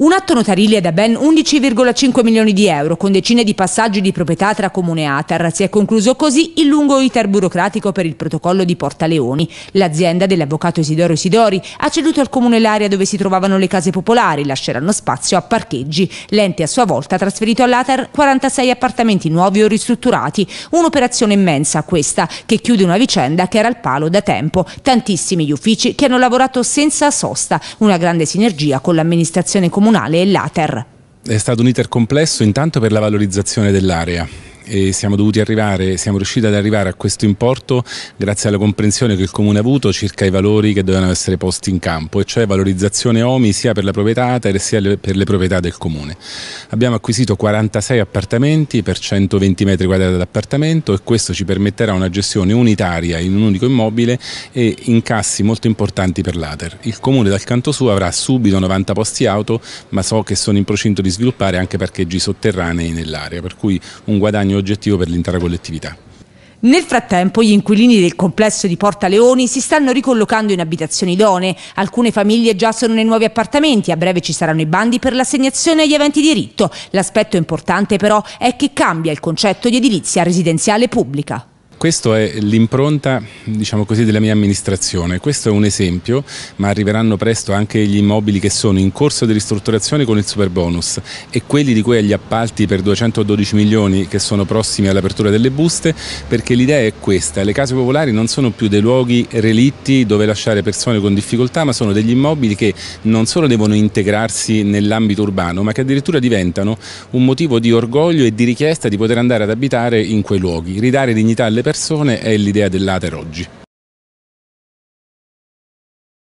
Un atto notarile da ben 11,5 milioni di euro, con decine di passaggi di proprietà tra Comune e Atar, si è concluso così il lungo iter burocratico per il protocollo di Porta Leoni. L'azienda dell'avvocato Isidoro Isidori ha ceduto al Comune l'area dove si trovavano le case popolari, lasceranno spazio a parcheggi. L'ente a sua volta ha trasferito all'Atar 46 appartamenti nuovi o ristrutturati. Un'operazione immensa questa, che chiude una vicenda che era al palo da tempo. Tantissimi gli uffici che hanno lavorato senza sosta, una grande sinergia con l'amministrazione comunale comunale e l'Ater. È stato un iter complesso intanto per la valorizzazione dell'area e siamo dovuti arrivare, siamo riusciti ad arrivare a questo importo grazie alla comprensione che il Comune ha avuto circa i valori che dovevano essere posti in campo, e cioè valorizzazione OMI sia per la proprietà ATER sia per le proprietà del Comune. Abbiamo acquisito 46 appartamenti per 120 metri quadrati d'appartamento e questo ci permetterà una gestione unitaria in un unico immobile e incassi molto importanti per l'ATER. Il Comune dal canto suo avrà subito 90 posti auto, ma so che sono in procinto di sviluppare anche parcheggi sotterranei nell'area, per cui un guadagno oggettivo per l'intera collettività. Nel frattempo gli inquilini del complesso di Porta Leoni si stanno ricollocando in abitazioni idonee, alcune famiglie già sono nei nuovi appartamenti, a breve ci saranno i bandi per l'assegnazione agli eventi diritto. L'aspetto importante però è che cambia il concetto di edilizia residenziale pubblica. Questo è l'impronta diciamo così, della mia amministrazione, questo è un esempio, ma arriveranno presto anche gli immobili che sono in corso di ristrutturazione con il super bonus e quelli di cui agli appalti per 212 milioni che sono prossimi all'apertura delle buste, perché l'idea è questa, le case popolari non sono più dei luoghi relitti dove lasciare persone con difficoltà, ma sono degli immobili che non solo devono integrarsi nell'ambito urbano, ma che addirittura diventano un motivo di orgoglio e di richiesta di poter andare ad abitare in quei luoghi, ridare dignità alle persone persone è l'idea dell'ater oggi.